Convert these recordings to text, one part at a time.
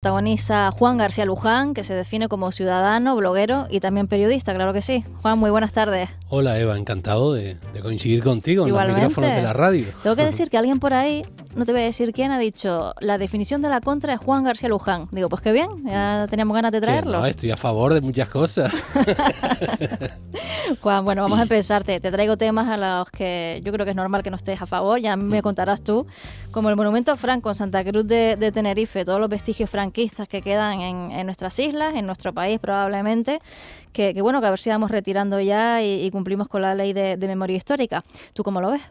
Protagoniza Juan García Luján, que se define como ciudadano, bloguero y también periodista, claro que sí. Juan, muy buenas tardes. Hola Eva, encantado de, coincidir contigo en los micrófonos de la radio. Tengo que decir que alguien por ahí no te voy a decir quién, ha dicho, la definición de la contra es Juan García Luján. Digo, pues qué bien, ya teníamos ganas de traerlo. estoy a favor de muchas cosas. Juan, bueno, vamos a empezarte. Te, traigo temas a los que yo creo que es normal que no estés a favor, ya me mm. contarás tú, como el monumento Franco en Santa Cruz de, Tenerife, todos los vestigios franquistas que quedan en, nuestras islas, en nuestro país probablemente, que, bueno, que a ver si vamos retirando ya y, cumplimos con la ley de, de memoria histórica. ¿Tú cómo lo ves?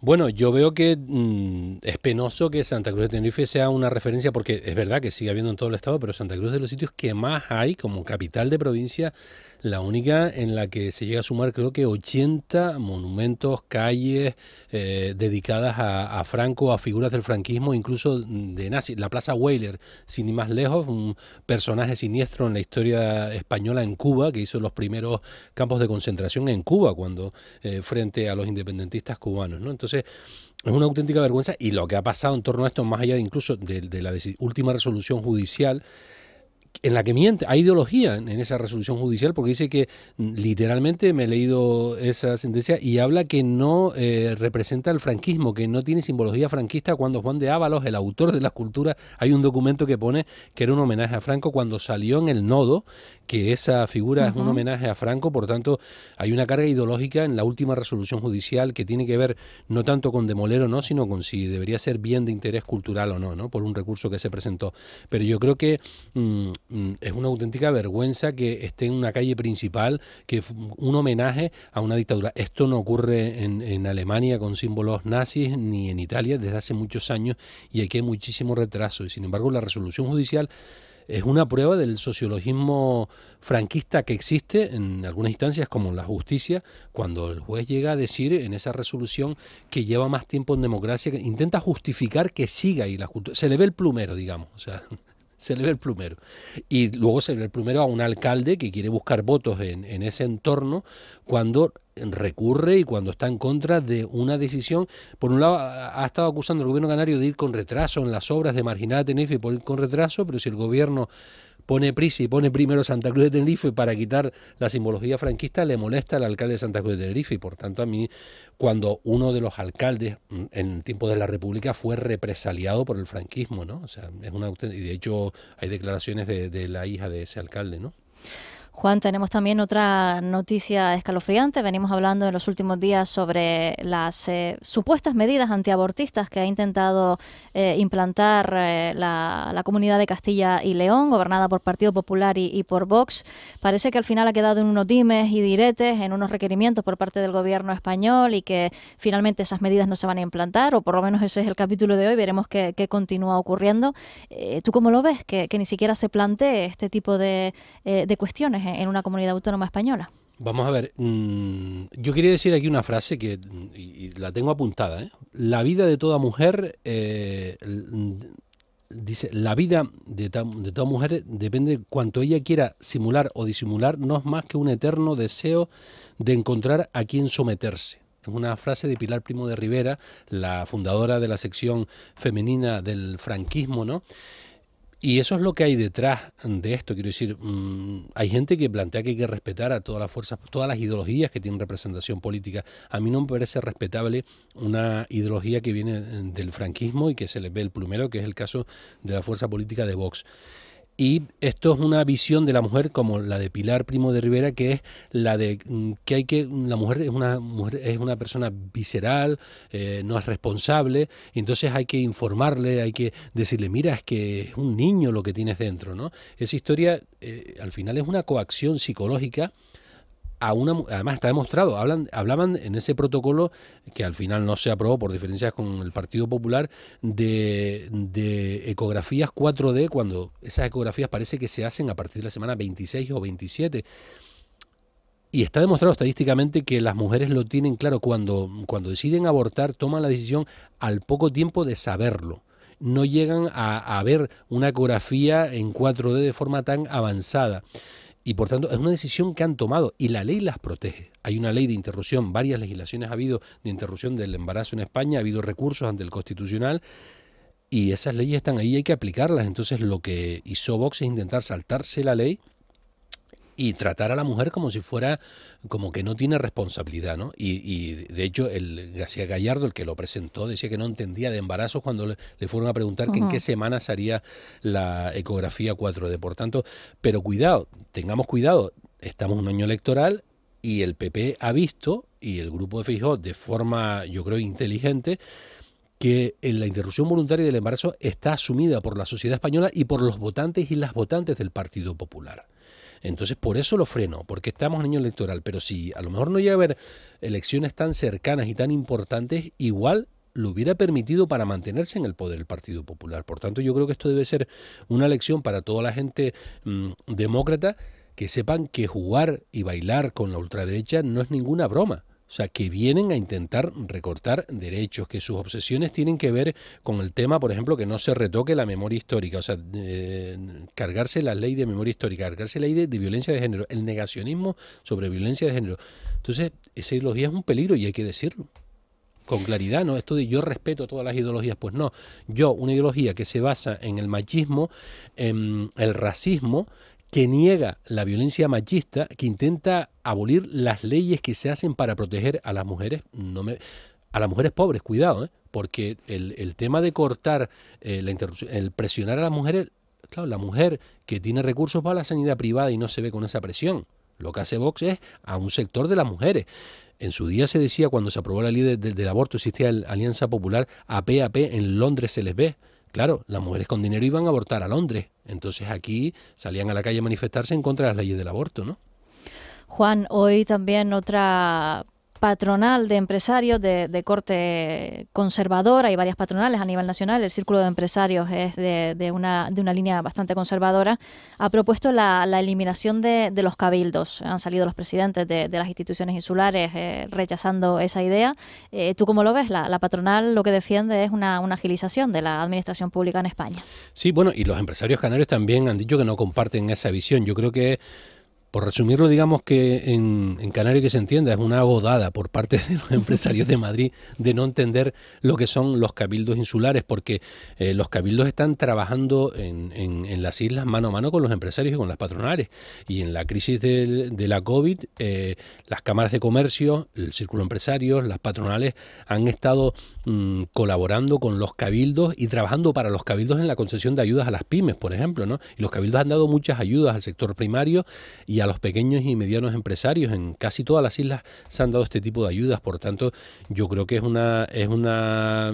Bueno, yo veo que mm, es penoso que Santa Cruz de Tenerife sea una referencia, porque es verdad que sigue habiendo en todo el estado, pero Santa Cruz es de los sitios que más hay como capital de provincia, la única en la que se llega a sumar creo que 80 monumentos, calles eh, dedicadas a, Franco, a figuras del franquismo, incluso de nazi. La Plaza Weiler, sin ni más lejos, un personaje siniestro en la historia española en Cuba, que hizo los primeros campos de concentración en Cuba, cuando eh, frente a los independentistas cubanos. ¿no? Entonces, es una auténtica vergüenza y lo que ha pasado en torno a esto, más allá incluso de la última resolución judicial, en la que miente, hay ideología en esa resolución judicial, porque dice que literalmente me he leído esa sentencia y habla que no eh, representa el franquismo, que no tiene simbología franquista cuando Juan de Ábalos, el autor de la culturas hay un documento que pone que era un homenaje a Franco cuando salió en el nodo, que esa figura es un homenaje a Franco, por tanto hay una carga ideológica en la última resolución judicial que tiene que ver no tanto con demoler o no, sino con si debería ser bien de interés cultural o no, ¿no? por un recurso que se presentó. Pero yo creo que... Mm, Mm, es una auténtica vergüenza que esté en una calle principal, que un homenaje a una dictadura. Esto no ocurre en, Alemania con símbolos nazis ni en Italia desde hace muchos años y aquí hay muchísimo retraso. Y sin embargo, la resolución judicial es una prueba del sociologismo franquista que existe en algunas instancias como en la justicia, cuando el juez llega a decir en esa resolución que lleva más tiempo en democracia, intenta justificar que siga y la se le ve el plumero, digamos se le ve el plumero. Y luego se le ve el plumero a un alcalde que quiere buscar votos en, en, ese entorno cuando recurre y cuando está en contra de una decisión. Por un lado, ha estado acusando al gobierno canario de ir con retraso en las obras, de marginada de Tenerife por ir con retraso, pero si el gobierno pone y pone primero Santa Cruz de Tenerife para quitar la simbología franquista, le molesta al alcalde de Santa Cruz de Tenerife. Y por tanto, a mí, cuando uno de los alcaldes mm, en tiempo de la República fue represaliado por el franquismo, ¿no? O sea, es una. Y de hecho, hay declaraciones de, de la hija de ese alcalde, ¿no? Juan, tenemos también otra noticia escalofriante. Venimos hablando en los últimos días sobre las eh, supuestas medidas antiabortistas que ha intentado eh, implantar eh, la, comunidad de Castilla y León, gobernada por Partido Popular y, por Vox. Parece que al final ha quedado en unos dimes y diretes, en unos requerimientos por parte del gobierno español y que finalmente esas medidas no se van a implantar, o por lo menos ese es el capítulo de hoy. Veremos qué, continúa ocurriendo. ¿Tú cómo lo ves? Que, ni siquiera se plantee este tipo de cuestiones pues, en una comunidad autónoma española? Vamos a ver, mm, yo quería decir aquí una frase que mm, la tengo apuntada. ¿eh? La vida de toda mujer, eh, mm, dice, la vida de, de, toda mujer depende cuanto ella quiera simular o disimular, no es más que un eterno deseo de encontrar a quien someterse. Es una frase de Pilar Primo de Rivera, la fundadora de la sección femenina del franquismo, ¿no? Y eso es lo que hay detrás de esto. Quiero decir, mm, hay gente que plantea que hay que respetar a todas las fuerzas, todas las ideologías que tienen representación política. A mí no me parece respetable una ideología que viene del franquismo y que se le ve el plumero, que es el caso de la fuerza política de Vox. Y esto es una visión de la mujer como la de Pilar Primo de Rivera, que es la de mm, que hay que mm, la mujer es una mujer es una persona visceral, eh, no es responsable, entonces hay que informarle, hay que decirle, mira, es que es un niño lo que tienes dentro, ¿no? Esa historia eh, al final es una coacción psicológica además está demostrado, hablaban en ese protocolo que al final no se aprobó por diferencias con el Partido Popular de, ecografías 4D cuando esas ecografías parece que se hacen a partir de la semana 26 o 27. Y está demostrado estadísticamente que las mujeres lo tienen claro. Cuando, cuando deciden abortar, toman la decisión al poco tiempo de saberlo. No llegan a ver una ecografía en 4D de forma tan avanzada. Y por tanto, es una decisión que han tomado y la ley las protege. Hay una ley de interrupción, varias legislaciones ha habido de interrupción del embarazo en España, ha habido recursos ante el Constitucional y esas leyes están ahí, hay que aplicarlas. Entonces, lo que hizo Vox es intentar saltarse la ley y tratar a la mujer como si fuera, como que no tiene responsabilidad, ¿no? Y, de hecho, el García Gallardo, el que lo presentó, decía que no entendía de embarazos cuando le, fueron a preguntar que en qué semanas haría la ecografía 4D. Por tanto, pero cuidado, tengamos cuidado, estamos en un año electoral y el PP ha visto, y el grupo de fijo de forma, yo creo, inteligente, que la interrupción voluntaria del embarazo está asumida por la sociedad española y por los votantes y las votantes del Partido Popular. Entonces, por eso lo freno, porque estamos en año electoral. Pero si a lo mejor no llega a haber elecciones tan cercanas y tan importantes, igual lo hubiera permitido para mantenerse en el poder el Partido Popular. Por tanto, yo creo que esto debe ser una lección para toda la gente mm, demócrata que sepan que jugar y bailar con la ultraderecha no es ninguna broma. O sea, que vienen a intentar recortar derechos, que sus obsesiones tienen que ver con el tema, por ejemplo, que no se retoque la memoria histórica, o sea, cargarse la ley de memoria histórica, cargarse la ley de, de, violencia de género, el negacionismo sobre violencia de género. Entonces, esa ideología es un peligro y hay que decirlo con claridad, ¿no? Esto de yo respeto todas las ideologías, pues no. Yo, una ideología que se basa en el machismo, en el racismo, que niega la violencia machista, que intenta abolir las leyes que se hacen para proteger a las mujeres, no a las mujeres pobres, cuidado, ¿eh? porque el, tema de cortar eh, la el presionar a las mujeres, claro, la mujer que tiene recursos va a la sanidad privada y no se ve con esa presión. Lo que hace Vox es a un sector de las mujeres. En su día se decía cuando se aprobó la ley del aborto, existía la Alianza Popular, a en Londres se les ve. Claro, las mujeres con dinero iban a abortar a Londres. Entonces aquí salían a la calle a manifestarse en contra de las leyes del aborto, ¿no? Juan, hoy también otra patronal de empresarios de, corte conservadora, hay varias patronales a nivel nacional, el Círculo de Empresarios es de, de, una, línea bastante conservadora, ha propuesto la, eliminación de, los cabildos. Han salido los presidentes de, las instituciones insulares eh, rechazando esa idea. Eh, ¿Tú cómo lo ves? La, patronal lo que defiende es una, una agilización de la administración pública en España. Sí, bueno, y los empresarios canarios también han dicho que no comparten esa visión. Yo creo que por resumirlo, digamos que en, Canarias que se entienda, es una godada por parte de los empresarios de Madrid de no entender lo que son los cabildos insulares, porque eh, los cabildos están trabajando en, las islas mano a mano con los empresarios y con las patronales. Y en la crisis de, la COVID, eh, las cámaras de comercio, el círculo empresarios, las patronales han estado mm, colaborando con los cabildos y trabajando para los cabildos en la concesión de ayudas a las pymes, por ejemplo. Y los cabildos han dado muchas ayudas al sector primario y a los pequeños y medianos empresarios. En casi todas las islas se han dado este tipo de ayudas, por tanto yo creo que es una, es una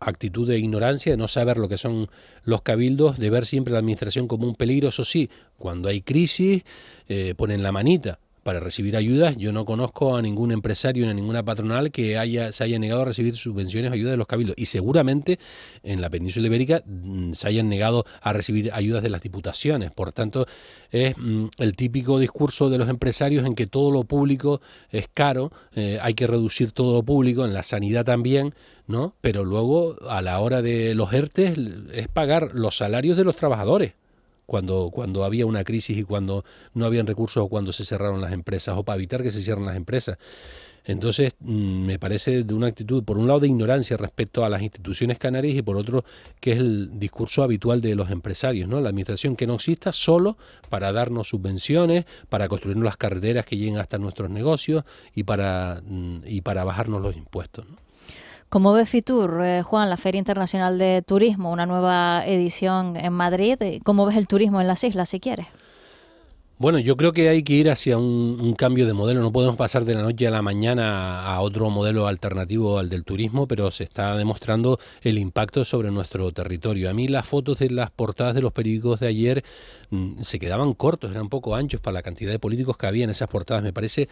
actitud de ignorancia, de no saber lo que son los cabildos, de ver siempre la administración como un peligro, eso sí, cuando hay crisis eh, ponen la manita, para recibir ayudas. Yo no conozco a ningún empresario ni a ninguna patronal que haya, se haya negado a recibir subvenciones o ayudas de los cabildos. Y seguramente en la península ibérica mm, se hayan negado a recibir ayudas de las diputaciones. Por tanto, es mm, el típico discurso de los empresarios en que todo lo público es caro, eh, hay que reducir todo lo público, en la sanidad también, ¿no? Pero luego, a la hora de los ERTES, es pagar los salarios de los trabajadores cuando, cuando había una crisis y cuando no habían recursos o cuando se cerraron las empresas o para evitar que se cierren las empresas. Entonces, mm, me parece de una actitud, por un lado, de ignorancia respecto a las instituciones canarias y por otro, que es el discurso habitual de los empresarios, ¿no? La administración que no exista solo para darnos subvenciones, para construirnos las carreteras que lleguen hasta nuestros negocios y para, mm, y para bajarnos los impuestos, ¿Cómo ve Fitur, eh, Juan, la Feria Internacional de Turismo, una nueva edición en Madrid, eh, ¿cómo ves el turismo en las islas, si quieres? Bueno, yo creo que hay que ir hacia un, cambio de modelo. No podemos pasar de la noche a la mañana a otro modelo alternativo al del turismo, pero se está demostrando el impacto sobre nuestro territorio. A mí las fotos de las portadas de los periódicos de ayer mm, se quedaban cortos, eran poco anchos para la cantidad de políticos que había en esas portadas. Me parece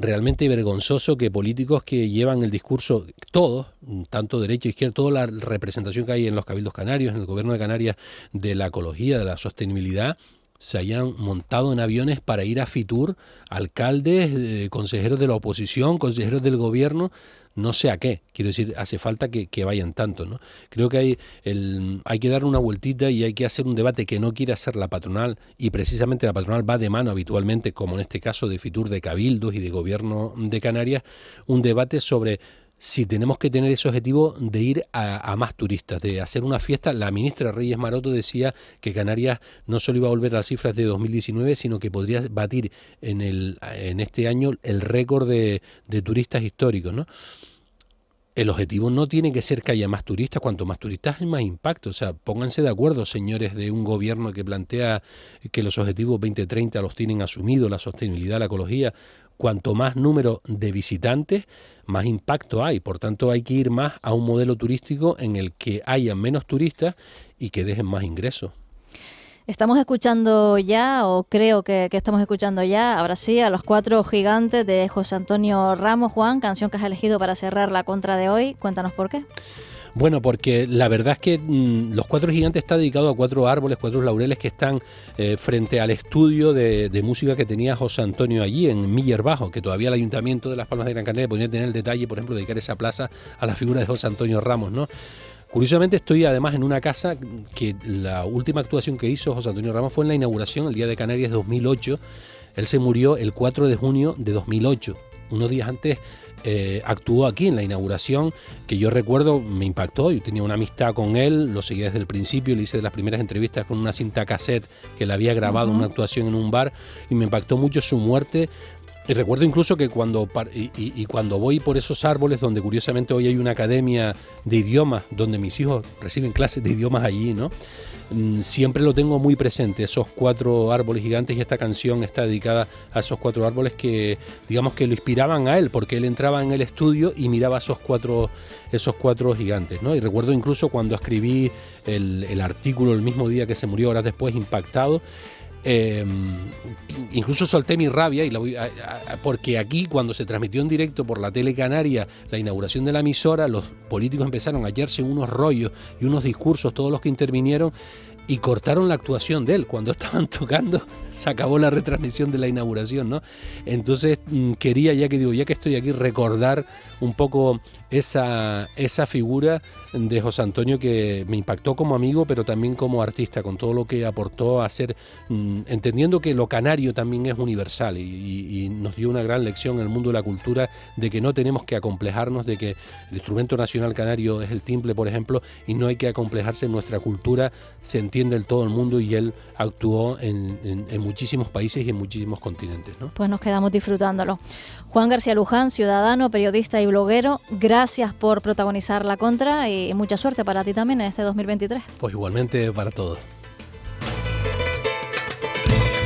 realmente vergonzoso que políticos que llevan el discurso, todos, tanto derecha, e izquierda, toda la representación que hay en los cabildos canarios, en el gobierno de Canarias, de la ecología, de la sostenibilidad, se hayan montado en aviones para ir a Fitur, alcaldes, eh, consejeros de la oposición, consejeros del gobierno, no sé a qué. Quiero decir, hace falta que, que vayan tanto, ¿no? Creo que hay, el, hay que dar una vueltita y hay que hacer un debate que no quiere hacer la patronal, y precisamente la patronal va de mano habitualmente, como en este caso de Fitur, de Cabildos y de Gobierno de Canarias, un debate sobre si tenemos que tener ese objetivo de ir a, más turistas, de hacer una fiesta. La ministra Reyes Maroto decía que Canarias no solo iba a volver a las cifras de 2019, sino que podría batir en, el, en este año el récord de, turistas históricos, ¿no? el objetivo no tiene que ser que haya más turistas, cuanto más turistas hay más impacto. O sea, pónganse de acuerdo, señores de un gobierno que plantea que los objetivos 2030 los tienen asumidos, la sostenibilidad, la ecología cuanto más número de visitantes, más impacto hay. Por tanto, hay que ir más a un modelo turístico en el que haya menos turistas y que dejen más ingresos. Estamos escuchando ya, o creo que, estamos escuchando ya, ahora sí, a los cuatro gigantes de José Antonio Ramos. Juan, canción que has elegido para cerrar la contra de hoy. Cuéntanos por qué. Bueno, porque la verdad es que mm, Los Cuatro Gigantes está dedicado a cuatro árboles, cuatro laureles que están eh, frente al estudio de, música que tenía José Antonio allí en Miller Bajo, que todavía el Ayuntamiento de Las Palmas de Gran Canaria podría tener el detalle, por ejemplo, dedicar esa plaza a la figura de José Antonio Ramos, ¿no? Curiosamente estoy además en una casa que la última actuación que hizo José Antonio Ramos fue en la inauguración el Día de Canarias 2008. Él se murió el 4 de junio de 2008 unos días antes eh, actuó aquí en la inauguración, que yo recuerdo me impactó. Yo tenía una amistad con él, lo seguí desde el principio, le hice de las primeras entrevistas con una cinta cassette que le había grabado una actuación en un bar y me impactó mucho su muerte y recuerdo incluso que cuando, y, cuando voy por esos árboles, donde curiosamente hoy hay una academia de idiomas, donde mis hijos reciben clases de idiomas allí, ¿no? Mm, siempre lo tengo muy presente, esos cuatro árboles gigantes y esta canción está dedicada a esos cuatro árboles que, digamos que lo inspiraban a él, porque él entraba en el estudio y miraba esos cuatro, esos cuatro gigantes, ¿no? Y recuerdo incluso cuando escribí el, el artículo el mismo día que se murió, horas después, impactado, Em, incluso solté mi rabia y la porque aquí cuando se transmitió en directo por la tele canaria la inauguración de la emisora, los políticos empezaron a hallarse unos rollos y unos discursos, todos los que intervinieron, y cortaron la actuación de él. Cuando estaban tocando, se acabó la retransmisión de la inauguración, ¿no? Entonces mm, quería, ya que digo, ya que estoy aquí, recordar un poco esa, esa figura de José Antonio que me impactó como amigo, pero también como artista, con todo lo que aportó a ser, mm, entendiendo que lo canario también es universal y, nos dio una gran lección en el mundo de la cultura de que no tenemos que acomplejarnos de que el instrumento nacional canario es el timple por ejemplo, y no hay que acomplejarse en nuestra cultura, sentir del todo el mundo y él actuó en, muchísimos países y en muchísimos continentes. ¿no? Pues nos quedamos disfrutándolo. Juan García Luján, ciudadano, periodista y bloguero, gracias por protagonizar la contra y mucha suerte para ti también en este 2023. Pues igualmente para todos.